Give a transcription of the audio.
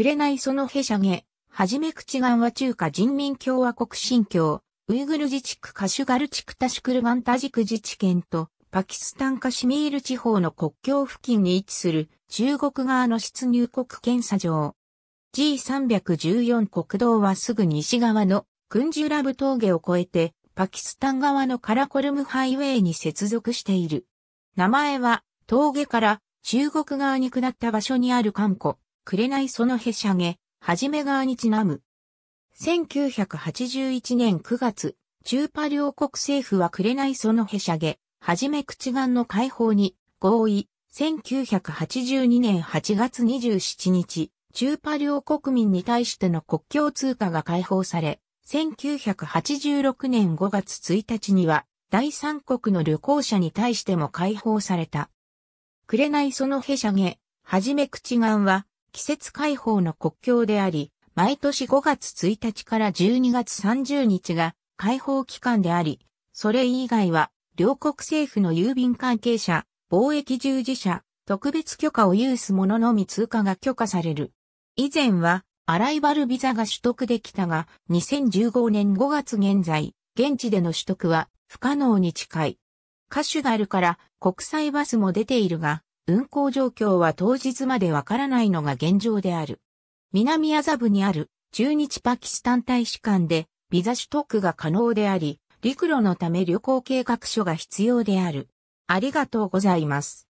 くれないそのへしゃげ、はじめ口岸は中華人民共和国新疆、ウイグル自治区カシュガル地区タシクルガンタジク自治県と、パキスタンカシミール地方の国境付近に位置する中国側の出入国検査場。G314 国道はすぐ西側のクンジュラブ峠を越えてパキスタン側のカラコルムハイウェイに接続している。名前は峠から中国側に下った場所にある観光。紅そのへしゃげ、はじめ側にちなむ。1981年9月、中パ両国政府は紅そのへしゃげ、はじめ口岸の解放に合意。1982年8月27日、中パ両国民に対しての国境通貨が解放され、1986年5月1日には、第三国の旅行者に対しても解放された。紅そのへしゃげ、はじめ口岸は、季節開放の国境であり、毎年5月1日から12月30日が開放期間であり、それ以外は両国政府の郵便関係者、貿易従事者、特別許可を有す者のみ通過が許可される。以前はアライバルビザが取得できたが、2015年5月現在、現地での取得は不可能に近い。カシュあるから国際バスも出ているが、運行状況は当日までわからないのが現状である。南麻布にある中日パキスタン大使館でビザ取得が可能であり、陸路のため旅行計画書が必要である。ありがとうございます。